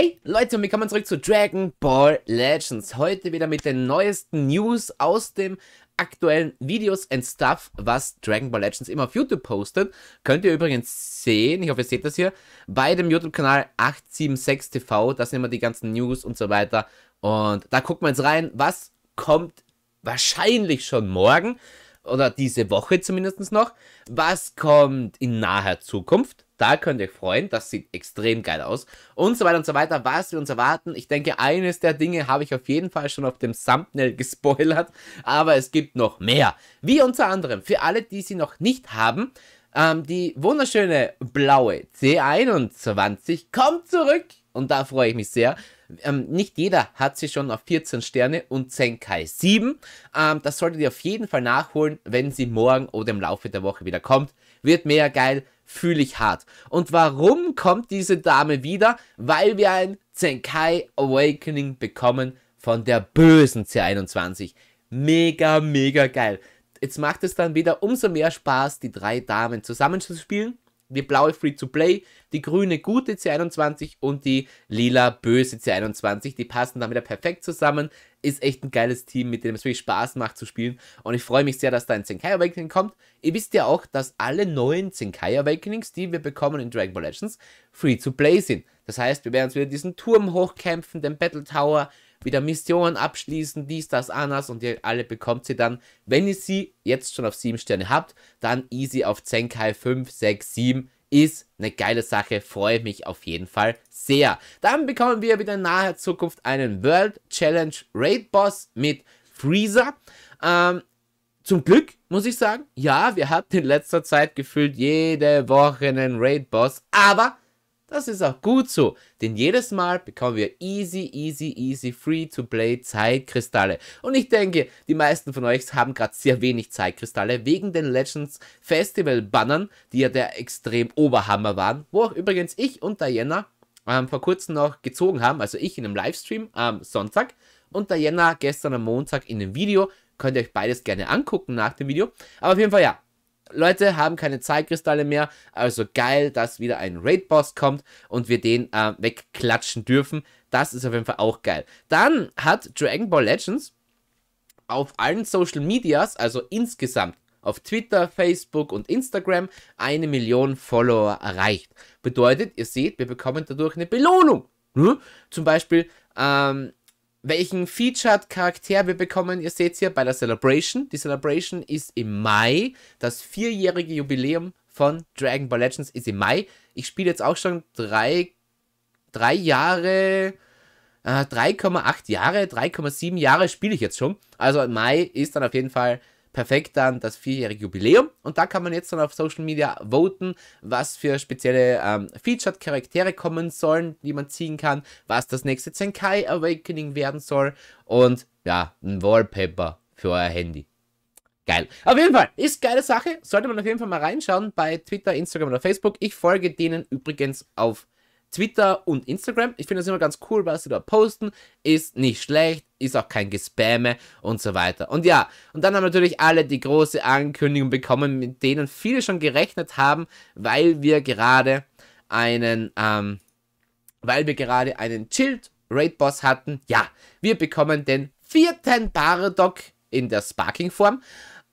Hey Leute und willkommen zurück zu Dragon Ball Legends. Heute wieder mit den neuesten News aus dem aktuellen Videos and Stuff, was Dragon Ball Legends immer auf YouTube postet. Könnt ihr übrigens sehen, ich hoffe ihr seht das hier, bei dem YouTube-Kanal 876TV, da sind immer die ganzen News und so weiter. Und da gucken wir jetzt rein, was kommt wahrscheinlich schon morgen oder diese Woche zumindest noch. Was kommt in naher Zukunft? Da könnt ihr euch freuen, das sieht extrem geil aus. Und so weiter und so weiter, was wir uns erwarten. Ich denke, eines der Dinge habe ich auf jeden Fall schon auf dem Thumbnail gespoilert, aber es gibt noch mehr. Wie unter anderem, für alle, die sie noch nicht haben, ähm, die wunderschöne blaue C21 kommt zurück. Und da freue ich mich sehr. Ähm, nicht jeder hat sie schon auf 14 Sterne und Zenkai 7. Ähm, das solltet ihr auf jeden Fall nachholen, wenn sie morgen oder im Laufe der Woche wieder kommt. Wird mega geil fühle ich hart. Und warum kommt diese Dame wieder? Weil wir ein Zenkai Awakening bekommen von der bösen C21. Mega, mega geil. Jetzt macht es dann wieder umso mehr Spaß, die drei Damen zusammenzuspielen die blaue Free to Play, die grüne gute C21 und die lila böse C21. Die passen dann wieder perfekt zusammen. Ist echt ein geiles Team, mit dem es wirklich Spaß macht zu spielen. Und ich freue mich sehr, dass da ein Zenkai Awakening kommt. Ihr wisst ja auch, dass alle neuen Zenkai Awakenings, die wir bekommen in Dragon Ball Legends, free to play sind. Das heißt, wir werden uns wieder diesen Turm hochkämpfen, den Battle Tower, wieder Missionen abschließen, dies, das, anders und ihr alle bekommt sie dann, wenn ihr sie jetzt schon auf 7 Sterne habt, dann easy auf Zenkai 5, 6, 7. Ist eine geile Sache, freue mich auf jeden Fall sehr. Dann bekommen wir wieder in naher Zukunft einen World Challenge Raid Boss mit Freezer. Ähm, zum Glück, muss ich sagen, ja, wir hatten in letzter Zeit gefühlt jede Woche einen Raid-Boss, aber das ist auch gut so, denn jedes Mal bekommen wir easy, easy, easy, free-to-play Zeitkristalle. Und ich denke, die meisten von euch haben gerade sehr wenig Zeitkristalle wegen den Legends Festival Bannern, die ja der extrem Oberhammer waren, wo auch übrigens ich und Diana ähm, vor kurzem noch gezogen haben, also ich in einem Livestream am Sonntag und Diana gestern am Montag in einem Video. Könnt ihr euch beides gerne angucken nach dem Video. Aber auf jeden Fall ja, Leute haben keine Zeitkristalle mehr, also geil, dass wieder ein Raid-Boss kommt und wir den äh, wegklatschen dürfen. Das ist auf jeden Fall auch geil. Dann hat Dragon Ball Legends auf allen Social Medias, also insgesamt auf Twitter, Facebook und Instagram, eine Million Follower erreicht. Bedeutet, ihr seht, wir bekommen dadurch eine Belohnung. Hm? Zum Beispiel ähm, welchen Featured Charakter wir bekommen. Ihr seht hier bei der Celebration. Die Celebration ist im Mai. Das vierjährige Jubiläum von Dragon Ball Legends ist im Mai. Ich spiele jetzt auch schon drei, drei Jahre, 3,8 äh, Jahre, 3,7 Jahre spiele ich jetzt schon. Also im Mai ist dann auf jeden Fall perfekt dann das vierjährige Jubiläum. Und da kann man jetzt dann auf Social Media voten, was für spezielle ähm, Featured-Charaktere kommen sollen, die man ziehen kann, was das nächste Zenkai Awakening werden soll und ja, ein Wallpaper für euer Handy. Geil. Auf jeden Fall, ist geile Sache. Sollte man auf jeden Fall mal reinschauen bei Twitter, Instagram oder Facebook. Ich folge denen übrigens auf Twitter und Instagram. Ich finde das immer ganz cool, was sie da posten. Ist nicht schlecht, ist auch kein Gespäme und so weiter. Und ja, und dann haben natürlich alle die große Ankündigung bekommen, mit denen viele schon gerechnet haben, weil wir gerade einen, ähm, weil wir gerade einen Chilled Raid Boss hatten. Ja, wir bekommen den vierten Paradoc in der Sparking-Form.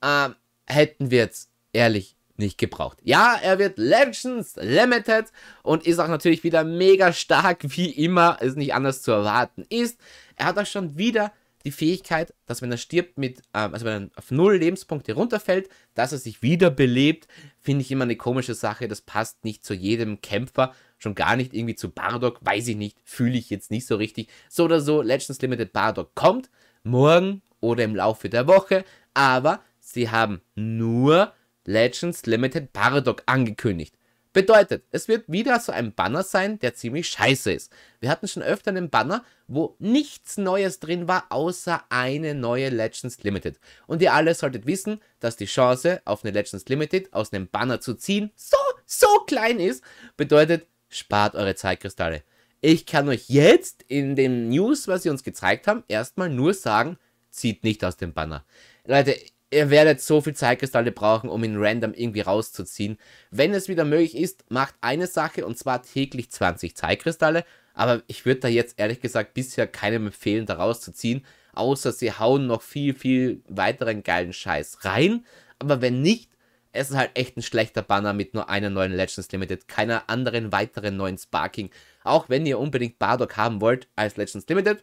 Ähm, hätten wir jetzt ehrlich nicht gebraucht. Ja, er wird Legends Limited und ist auch natürlich wieder mega stark, wie immer es nicht anders zu erwarten ist. Er hat auch schon wieder die Fähigkeit, dass wenn er stirbt, mit, ähm, also wenn er auf null Lebenspunkte runterfällt, dass er sich wieder belebt, finde ich immer eine komische Sache. Das passt nicht zu jedem Kämpfer, schon gar nicht irgendwie zu Bardock, weiß ich nicht, fühle ich jetzt nicht so richtig. So oder so, Legends Limited Bardock kommt morgen oder im Laufe der Woche, aber sie haben nur Legends Limited Paradox angekündigt. Bedeutet, es wird wieder so ein Banner sein, der ziemlich scheiße ist. Wir hatten schon öfter einen Banner, wo nichts Neues drin war, außer eine neue Legends Limited. Und ihr alle solltet wissen, dass die Chance, auf eine Legends Limited aus einem Banner zu ziehen, so, so klein ist. Bedeutet, spart eure Zeitkristalle. Ich kann euch jetzt in dem News, was sie uns gezeigt haben, erstmal nur sagen, zieht nicht aus dem Banner. Leute, ihr werdet so viel Zeitkristalle brauchen, um ihn random irgendwie rauszuziehen. Wenn es wieder möglich ist, macht eine Sache und zwar täglich 20 Zeitkristalle. Aber ich würde da jetzt ehrlich gesagt bisher keinem empfehlen, da rauszuziehen. Außer sie hauen noch viel, viel weiteren geilen Scheiß rein. Aber wenn nicht, es ist halt echt ein schlechter Banner mit nur einer neuen Legends Limited, keiner anderen weiteren neuen Sparking. Auch wenn ihr unbedingt Bardock haben wollt als Legends Limited,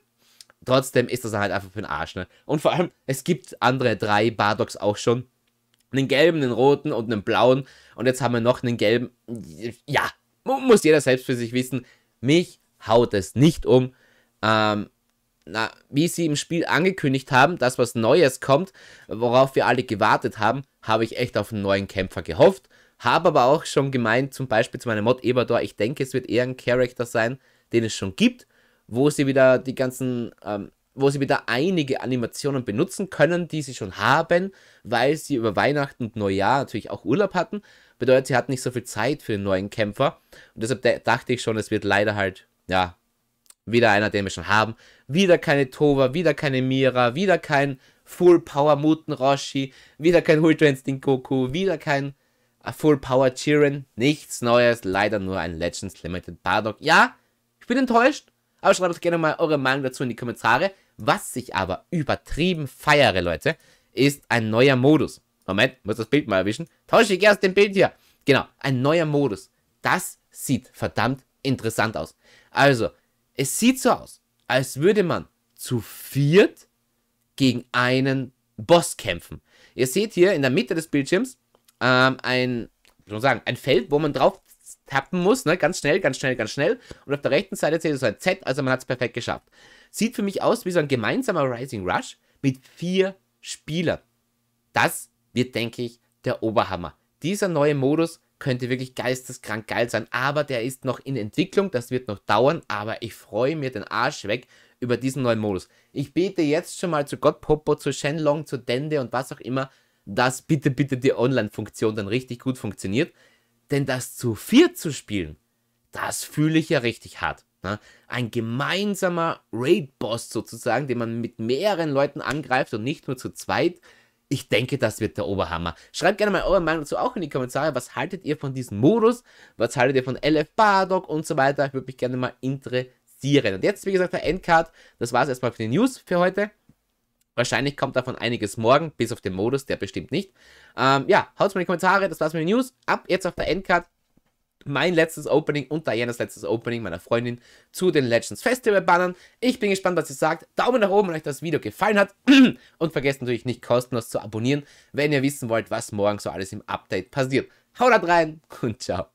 trotzdem ist das halt einfach für den Arsch, ne? Und vor allem, es gibt andere drei Bardocks auch schon. Einen gelben, einen roten und einen blauen. Und jetzt haben wir noch einen gelben. Ja, muss jeder selbst für sich wissen. Mich haut es nicht um. Ähm, na, wie sie im Spiel angekündigt haben, dass was Neues kommt, worauf wir alle gewartet haben, habe ich echt auf einen neuen Kämpfer gehofft. Habe aber auch schon gemeint, zum Beispiel zu meinem Mod Ebador, ich denke, es wird eher ein Charakter sein, den es schon gibt wo sie wieder die ganzen, ähm, wo sie wieder einige Animationen benutzen können, die sie schon haben, weil sie über Weihnachten und Neujahr natürlich auch Urlaub hatten. Bedeutet, sie hatten nicht so viel Zeit für den neuen Kämpfer. Und deshalb dachte ich schon, es wird leider halt, ja, wieder einer, den wir schon haben. Wieder keine Tova, wieder keine Mira, wieder kein Full Power Muten Roshi, wieder kein Ultra Instinct Goku, wieder kein äh, Full Power Chiren. Nichts Neues, leider nur ein Legends Limited Bardock. Ja, ich bin enttäuscht, aber schreibt doch gerne mal eure Meinung dazu in die Kommentare. Was ich aber übertrieben feiere, Leute, ist ein neuer Modus. Moment, muss das Bild mal erwischen. Tausche ich erst den Bild hier. Genau, ein neuer Modus. Das sieht verdammt interessant aus. Also, es sieht so aus, als würde man zu viert gegen einen Boss kämpfen. Ihr seht hier in der Mitte des Bildschirms ähm, ein, sagen, ein Feld, wo man drauf tappen muss, ne? ganz schnell, ganz schnell, ganz schnell. Und auf der rechten Seite seht ihr so ein Z, also man hat es perfekt geschafft. Sieht für mich aus wie so ein gemeinsamer Rising Rush mit vier Spielern. Das wird, denke ich, der Oberhammer. Dieser neue Modus könnte wirklich geisteskrank geil sein, aber der ist noch in Entwicklung, das wird noch dauern, aber ich freue mir den Arsch weg über diesen neuen Modus. Ich bete jetzt schon mal zu Gott Popo, zu Shenlong, zu Dende und was auch immer, dass bitte, bitte die Online-Funktion dann richtig gut funktioniert. Denn das zu viert zu spielen, das fühle ich ja richtig hart. Ne? Ein gemeinsamer Raid-Boss sozusagen, den man mit mehreren Leuten angreift und nicht nur zu zweit. Ich denke, das wird der Oberhammer. Schreibt gerne mal eure Meinung dazu auch in die Kommentare. Was haltet ihr von diesem Modus? Was haltet ihr von LF Bardock und so weiter? Ich würde mich gerne mal interessieren. Und jetzt, wie gesagt, der Endcard. Das war es erstmal für die News für heute. Wahrscheinlich kommt davon einiges morgen, bis auf den Modus, der bestimmt nicht. Ähm, ja, haut's mal in die Kommentare, das war's mit den News. Ab jetzt auf der Endcard mein letztes Opening und Dianas letztes Opening meiner Freundin zu den Legends Festival Bannern. Ich bin gespannt, was ihr sagt. Daumen nach oben, wenn euch das Video gefallen hat. Und vergesst natürlich nicht kostenlos zu abonnieren, wenn ihr wissen wollt, was morgen so alles im Update passiert. Haut rein und ciao.